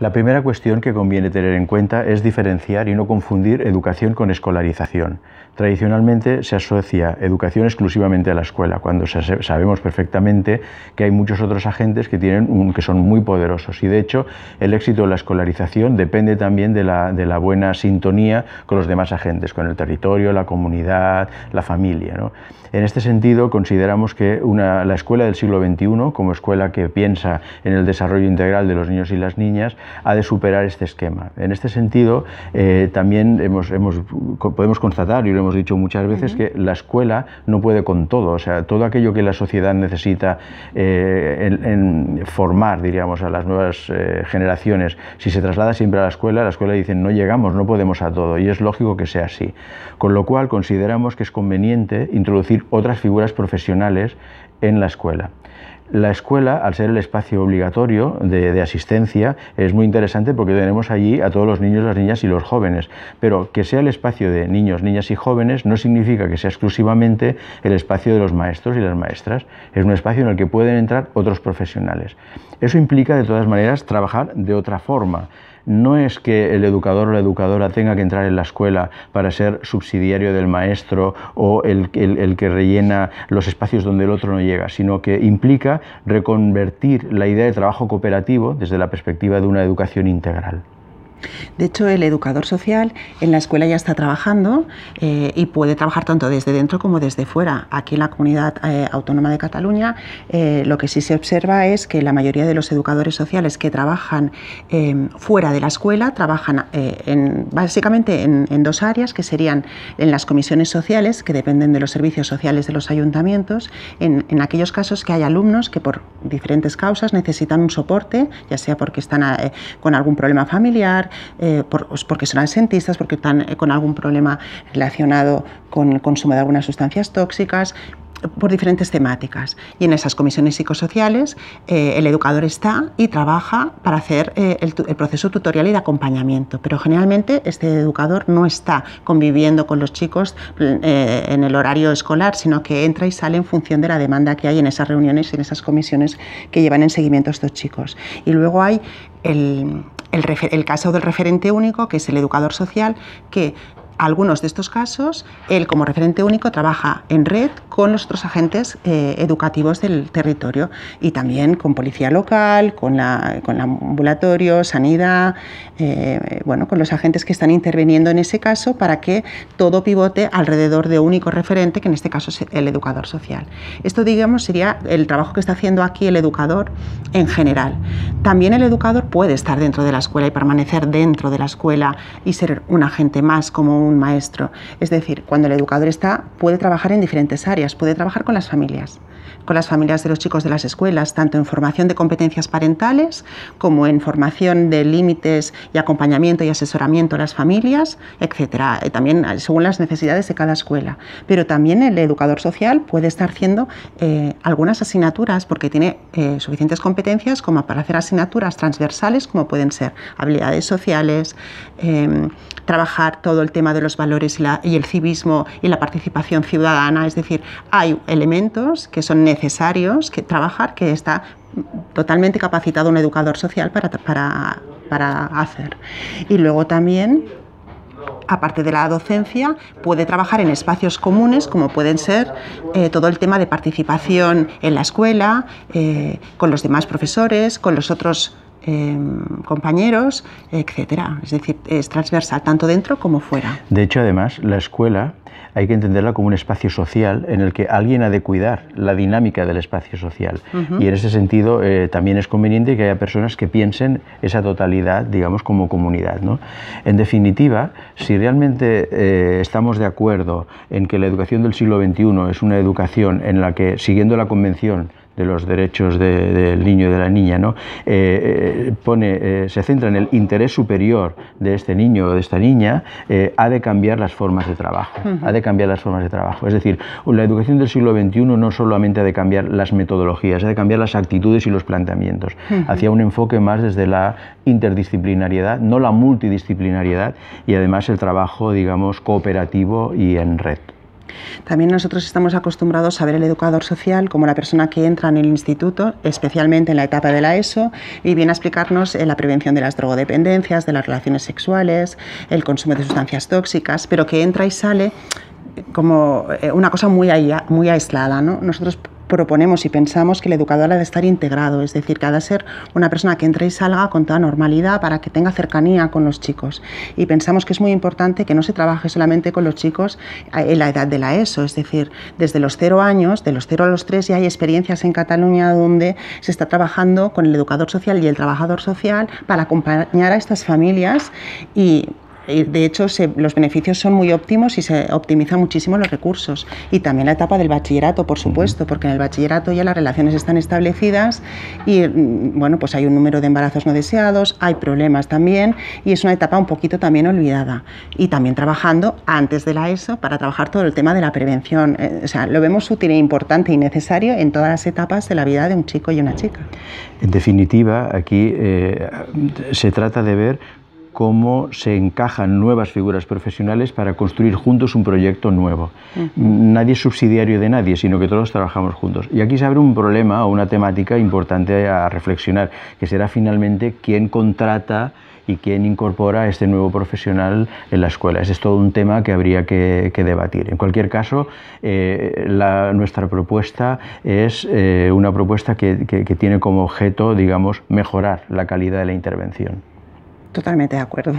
La primera cuestión que conviene tener en cuenta es diferenciar y no confundir educación con escolarización. Tradicionalmente se asocia educación exclusivamente a la escuela, cuando sabemos perfectamente que hay muchos otros agentes que, tienen que son muy poderosos y de hecho el éxito de la escolarización depende también de la, buena sintonía con los demás agentes, con el territorio, la comunidad, la familia. En este sentido consideramos que la escuela del siglo XXI, como escuela que piensa en el desarrollo integral de los niños y las niñas, ha de superar este esquema. En este sentido, eh, también podemos constatar, y lo hemos dicho muchas veces, que la escuela no puede con todo, o sea, todo aquello que la sociedad necesita eh, en, formar, diríamos, a las nuevas eh, generaciones, si se traslada siempre a la escuela, la escuela dice no llegamos, no podemos a todo, y es lógico que sea así. Con lo cual, consideramos que es conveniente introducir otras figuras profesionales en la escuela. La escuela, al ser el espacio obligatorio de, asistencia, es muy interesante porque tenemos allí a todos los niños, las niñas y los jóvenes. Pero que sea el espacio de niños, niñas y jóvenes no significa que sea exclusivamente el espacio de los maestros y las maestras. Es un espacio en el que pueden entrar otros profesionales. Eso implica, de todas maneras, trabajar de otra forma no es que el educador o la educadora tenga que entrar en la escuela para ser subsidiario del maestro o el, que rellena los espacios donde el otro no llega, sino que implica reconvertir la idea de trabajo cooperativo desde la perspectiva de una educación integral. De hecho, el educador social en la escuela ya está trabajando eh, y puede trabajar tanto desde dentro como desde fuera. Aquí en la comunidad eh, autónoma de Cataluña eh, lo que sí se observa es que la mayoría de los educadores sociales que trabajan em, fuera de la escuela trabajan básicamente en, dos áreas, que serían en las comisiones sociales, que dependen de los servicios sociales de los ayuntamientos, en aquellos casos que hay alumnos que por diferentes causas necesitan un soporte, ya sea porque están con algún problema familiar, eh, por, pues porque son asentistas, porque están eh, con algún problema relacionado con el consumo de algunas sustancias tóxicas, por diferentes temáticas. Y en esas comisiones psicosociales eh, el educador está y trabaja para hacer el, proceso tutorial y de acompañamiento. Pero generalmente este educador no está conviviendo con los chicos en el horario escolar, sino que entra y sale en función de la demanda que hay en esas reuniones y en esas comisiones que llevan en seguimiento a estos chicos. Y luego hay el el, caso del referente único, que es el educador social, que algunos de estos casos, él como referente único trabaja en red con los otros agentes eh, educativos del territorio y también con policía local, con la, con ambulatorio, sanidad, eh, bueno, con los agentes que están interviniendo en ese caso para que todo pivote alrededor de único referente, que en este caso es el educador social. Esto, digamos, sería el trabajo que está haciendo aquí el educador en general. También el educador puede estar dentro de la escuela y permanecer dentro de la escuela y ser un agente más como un maestro. Es decir, cuando el educador está, puede trabajar en diferentes áreas, puede trabajar con las familias con las familias de los chicos de las escuelas, tanto en formación de competencias parentales como en formación de límites y acompañamiento y asesoramiento a las familias, etcétera, también eh, según las necesidades de cada escuela. Pero también el educador social puede estar haciendo eh, algunas asignaturas porque tiene eh, suficientes competencias como para hacer asignaturas transversales como pueden ser habilidades sociales, em, trabajar todo el tema de los valores y, el civismo y la participación ciudadana. Es decir, hay elementos que son necesarios que trabajar, que está totalmente capacitado un educador social para, hacer. Y luego también aparte de la docencia, puede trabajar en espacios comunes, como pueden ser eh, todo el tema de participación en la escuela, eh, con los demás profesores, con los otros Em, compañeros, etc. Es decir, es transversal tanto dentro como fuera. De hecho, además, la escuela hay que entenderla como un espacio social en el que alguien ha de cuidar la dinámica del espacio social. Y en ese sentido eh, también es conveniente que haya personas que piensen esa totalidad, digamos, como comunidad. En definitiva, si realmente eh, estamos de acuerdo en que la educación del siglo XXI es una educación en la que, siguiendo la convención de los derechos del niño y de la niña, ¿no? Eh, eh, pone, eh, se centra en el interés superior de este niño o de esta niña, ha de cambiar las formas de trabajo, ha de cambiar las formas de trabajo. Es decir, la educación del siglo XXI no solamente ha de cambiar las metodologías, ha de cambiar las actitudes y los planteamientos, hacia un enfoque más desde la interdisciplinariedad, no la multidisciplinariedad, y además el trabajo, digamos, cooperativo y en red. También nosotros estamos acostumbrados a ver el educador social como la persona que entra en el instituto, especialmente en la etapa de la ESO, y viene a explicarnos eh, la prevención de las drogodependencias, de las relaciones sexuales, el consumo de sustancias tóxicas, pero que entra y sale como eh, una cosa muy, muy aislada. ¿no? proponemos y pensamos que el educador ha de estar integrado, es decir, que ha de ser una persona que entre y salga con toda normalidad para que tenga cercanía con los chicos. Y pensamos que es muy importante que no se trabaje solamente con los chicos en la edad de la ESO, es decir, desde los cero años, de los cero a los tres, ya hay experiencias en Cataluña donde se está trabajando con el educador social y el trabajador social para acompañar a estas familias y de hecho, los beneficios son muy óptimos y se optimizan muchísimo los recursos. Y también la etapa del bachillerato, por supuesto, porque en el bachillerato ya las relaciones están establecidas y, mm, bueno, pues hay un número de embarazos no deseados, hay problemas también y es una etapa un poquito también olvidada. Y también trabajando antes de la ESO para trabajar todo el tema de la prevención. Eh, o sea, lo vemos útil e importante y necesario en todas las etapas de la vida de un chico y una chica. En definitiva, aquí eh, se trata de ver cómo se encajan nuevas figuras profesionales para construir juntos un proyecto nuevo. Nadie es subsidiario de nadie, sino que todos trabajamos juntos. Y aquí se abre un problema o una temática importante a reflexionar, que será finalmente quién contrata y quién incorpora a este nuevo profesional en la escuela. Ese es todo un tema que habría que, debatir. En cualquier caso, eh, nuestra propuesta es eh, una propuesta que, que tiene como objeto, digamos, mejorar la calidad de la intervención. Totalmente de acuerdo.